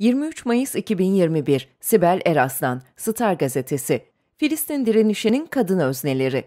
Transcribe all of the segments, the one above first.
23 Mayıs 2021 Sibel Eraslan Star Gazetesi Filistin direnişinin kadın özneleri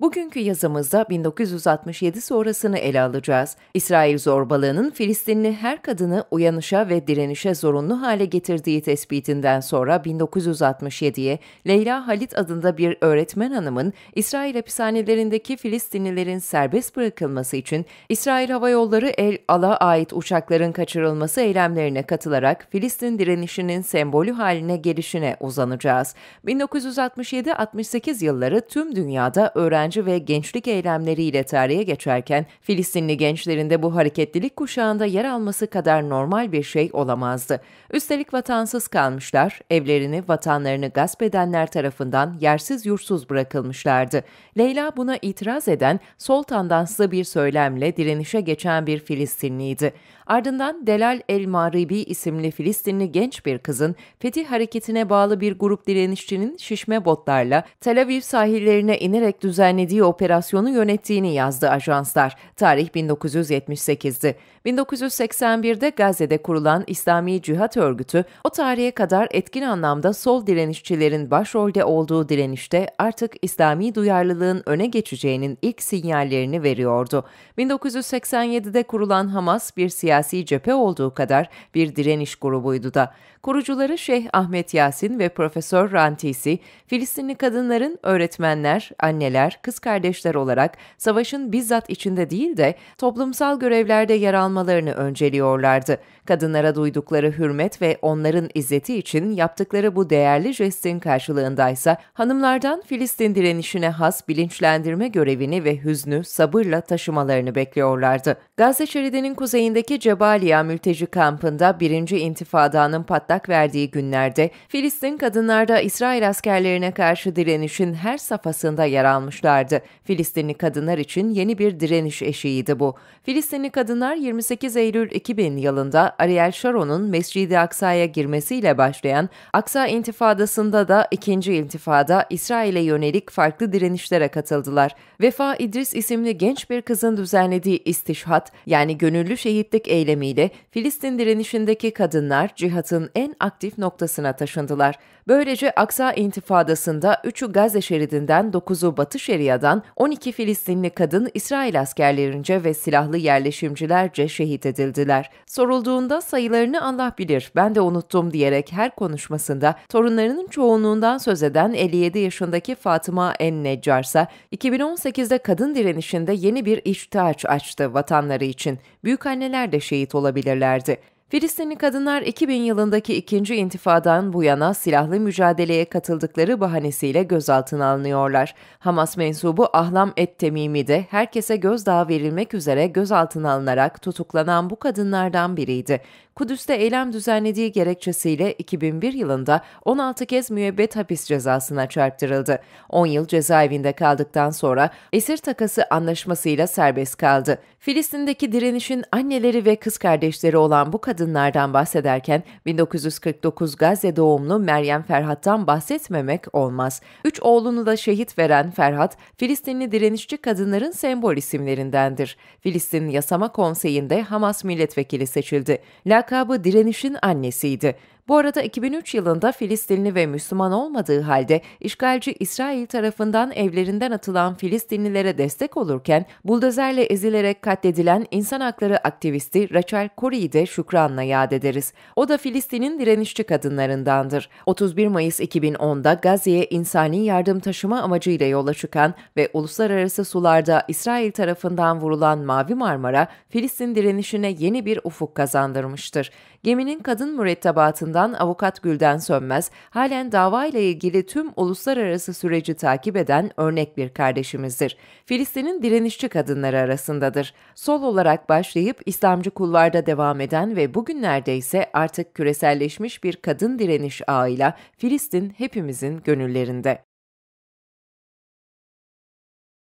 Bugünkü yazımızda 1967 sonrasını ele alacağız. İsrail zorbalığının Filistinli her kadını uyanışa ve direnişe zorunlu hale getirdiği tespitinden sonra 1967'ye Leyla Halit adında bir öğretmen hanımın İsrail hapishanelerindeki Filistinlilerin serbest bırakılması için İsrail Hava Yolları El Al'a ait uçakların kaçırılması eylemlerine katılarak Filistin direnişinin sembolü haline gelişine uzanacağız. 1967-68 yılları tüm dünyada öğren öğrenci ve gençlik eylemleriyle tarihe geçerken Filistinli gençlerin de bu hareketlilik kuşağında yer alması kadar normal bir şey olamazdı. Üstelik vatansız kalmışlar, evlerini, vatanlarını gasp edenler tarafından yersiz yursuz bırakılmışlardı. Leyla buna itiraz eden sol tandanslı bir söylemle direnişe geçen bir Filistinliydi. Ardından Delal El Maribi isimli Filistinli genç bir kızın Fetih hareketine bağlı bir grup direnişçinin şişme botlarla Tel Aviv sahillerine inerek düzenli düzenlediği operasyonu yönettiğini yazdı ajanslar. Tarih 1978'di. 1981'de Gazze'de kurulan İslami Cihat Örgütü o tarihe kadar etkin anlamda sol direnişçilerin başrolde olduğu direnişte artık İslami duyarlılığın öne geçeceğinin ilk sinyallerini veriyordu. 1987'de kurulan Hamas bir siyasi cephe olduğu kadar bir direniş grubuydu da. Kurucuları Şeyh Ahmet Yasin ve Profesör Rantisi, Filistinli kadınların öğretmenler, anneler, kız kardeşler olarak savaşın bizzat içinde değil de toplumsal görevlerde yer almalarını önceliyorlardı. Kadınlara duydukları hürmet ve onların izzeti için yaptıkları bu değerli jestin karşılığındaysa hanımlardan Filistin direnişine has bilinçlendirme görevini ve hüznü sabırla taşımalarını bekliyorlardı. Gazze şeridinin kuzeyindeki Cebaliya mülteci kampında 1. İntifada'nın patlak verdiği günlerde Filistin kadınlarda İsrail askerlerine karşı direnişin her safhasında yer almışlar çıkardı. Filistinli kadınlar için yeni bir direniş eşiğiydi bu. Filistinli kadınlar 28 Eylül 2000 yılında Ariel Sharon'un Mescid-i Aksa'ya girmesiyle başlayan Aksa İntifadası'nda da ikinci İntifada İsrail'e yönelik farklı direnişlere katıldılar. Vefa İdris isimli genç bir kızın düzenlediği istişhat yani gönüllü şehitlik eylemiyle Filistin direnişindeki kadınlar cihatın en aktif noktasına taşındılar. Böylece Aksa İntifadası'nda 3'ü Gazze şeridinden 9'u Batı şeridinden Suriye'den 12 Filistinli kadın İsrail askerlerince ve silahlı yerleşimcilerce şehit edildiler. Sorulduğunda sayılarını Allah bilir, ben de unuttum diyerek her konuşmasında torunlarının çoğunluğundan söz eden 57 yaşındaki Fatıma En Neccarsa, 2018'de kadın direnişinde yeni bir iştaç açtı vatanları için. Büyük anneler de şehit olabilirlerdi. Filistinli kadınlar 2000 yılındaki ikinci intifadan bu yana silahlı mücadeleye katıldıkları bahanesiyle gözaltına alınıyorlar. Hamas mensubu Ahlam et de herkese gözdağı verilmek üzere gözaltına alınarak tutuklanan bu kadınlardan biriydi. Kudüs'te eylem düzenlediği gerekçesiyle 2001 yılında 16 kez müebbet hapis cezasına çarptırıldı. 10 yıl cezaevinde kaldıktan sonra esir takası anlaşmasıyla serbest kaldı. Filistin'deki direnişin anneleri ve kız kardeşleri olan bu kadın kadınlardan bahsederken 1949 Gazze doğumlu Meryem Ferhat'tan bahsetmemek olmaz. Üç oğlunu da şehit veren Ferhat, Filistinli direnişçi kadınların sembol isimlerindendir. Filistin Yasama Konseyi'nde Hamas milletvekili seçildi. Lakabı direnişin annesiydi. Bu arada 2003 yılında Filistinli ve Müslüman olmadığı halde işgalci İsrail tarafından evlerinden atılan Filistinlilere destek olurken buldozerle ezilerek katledilen insan hakları aktivisti Rachel Corey'i de şükranla yad ederiz. O da Filistin'in direnişçi kadınlarındandır. 31 Mayıs 2010'da Gazze'ye insani yardım taşıma amacıyla yola çıkan ve uluslararası sularda İsrail tarafından vurulan Mavi Marmara, Filistin direnişine yeni bir ufuk kazandırmıştır. Geminin kadın mürettebatında tarafından avukat Gülden Sönmez halen dava ile ilgili tüm uluslararası süreci takip eden örnek bir kardeşimizdir. Filistin'in direnişçi kadınları arasındadır. Sol olarak başlayıp İslamcı kulvarda devam eden ve bugünlerde ise artık küreselleşmiş bir kadın direniş ağıyla Filistin hepimizin gönüllerinde.